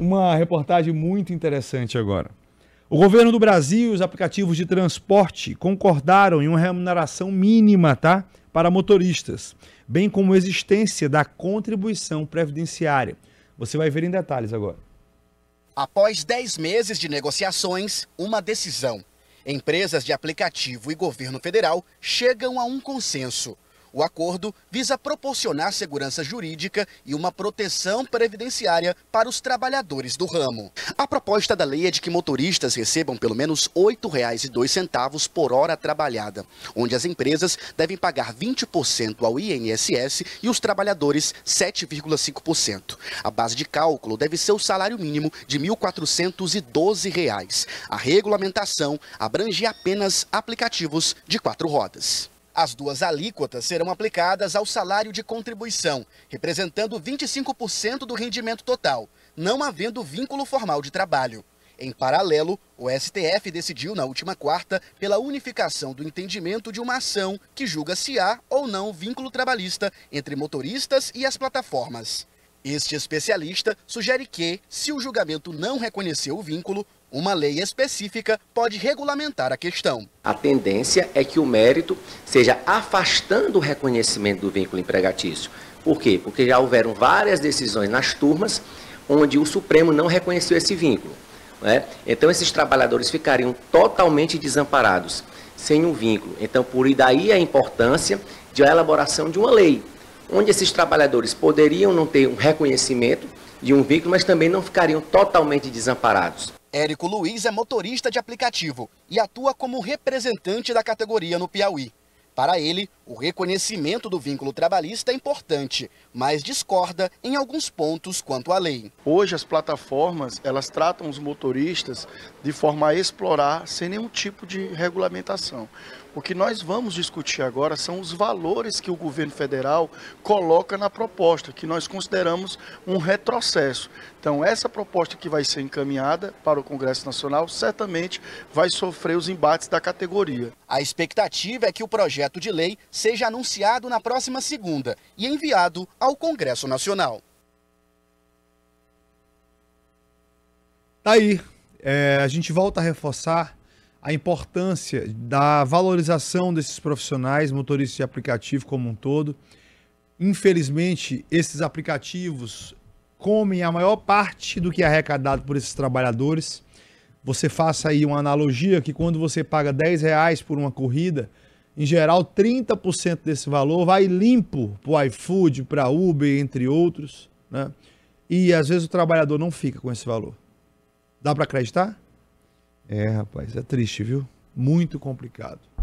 uma reportagem muito interessante agora. O governo do Brasil e os aplicativos de transporte concordaram em uma remuneração mínima, tá? Para motoristas, bem como a existência da contribuição previdenciária. Você vai ver em detalhes agora. Após 10 meses de negociações, uma decisão. Empresas de aplicativo e governo federal chegam a um consenso. O acordo visa proporcionar segurança jurídica e uma proteção previdenciária para os trabalhadores do ramo. A proposta da lei é de que motoristas recebam pelo menos R$ 8,02 por hora trabalhada, onde as empresas devem pagar 20% ao INSS e os trabalhadores 7,5%. A base de cálculo deve ser o salário mínimo de R$ 1.412. A regulamentação abrange apenas aplicativos de quatro rodas. As duas alíquotas serão aplicadas ao salário de contribuição, representando 25% do rendimento total, não havendo vínculo formal de trabalho. Em paralelo, o STF decidiu na última quarta pela unificação do entendimento de uma ação que julga se há ou não vínculo trabalhista entre motoristas e as plataformas. Este especialista sugere que, se o julgamento não reconheceu o vínculo, uma lei específica pode regulamentar a questão. A tendência é que o mérito seja afastando o reconhecimento do vínculo empregatício. Por quê? Porque já houveram várias decisões nas turmas onde o Supremo não reconheceu esse vínculo. Né? Então, esses trabalhadores ficariam totalmente desamparados, sem um vínculo. Então, por daí a importância de a elaboração de uma lei onde esses trabalhadores poderiam não ter um reconhecimento de um veículo, mas também não ficariam totalmente desamparados. Érico Luiz é motorista de aplicativo e atua como representante da categoria no Piauí. Para ele, o reconhecimento do vínculo trabalhista é importante, mas discorda em alguns pontos quanto à lei. Hoje as plataformas, elas tratam os motoristas de forma a explorar sem nenhum tipo de regulamentação. O que nós vamos discutir agora são os valores que o governo federal coloca na proposta, que nós consideramos um retrocesso. Então, essa proposta que vai ser encaminhada para o Congresso Nacional certamente vai sofrer os embates da categoria. A expectativa é que o projeto projeto de lei seja anunciado na próxima segunda e enviado ao Congresso Nacional. Tá aí. É, a gente volta a reforçar a importância da valorização desses profissionais, motoristas de aplicativo como um todo. Infelizmente, esses aplicativos comem a maior parte do que é arrecadado por esses trabalhadores. Você faça aí uma analogia que quando você paga 10 reais por uma corrida, em geral, 30% desse valor vai limpo para o iFood, para Uber, entre outros. Né? E às vezes o trabalhador não fica com esse valor. Dá para acreditar? É, rapaz, é triste, viu? Muito complicado.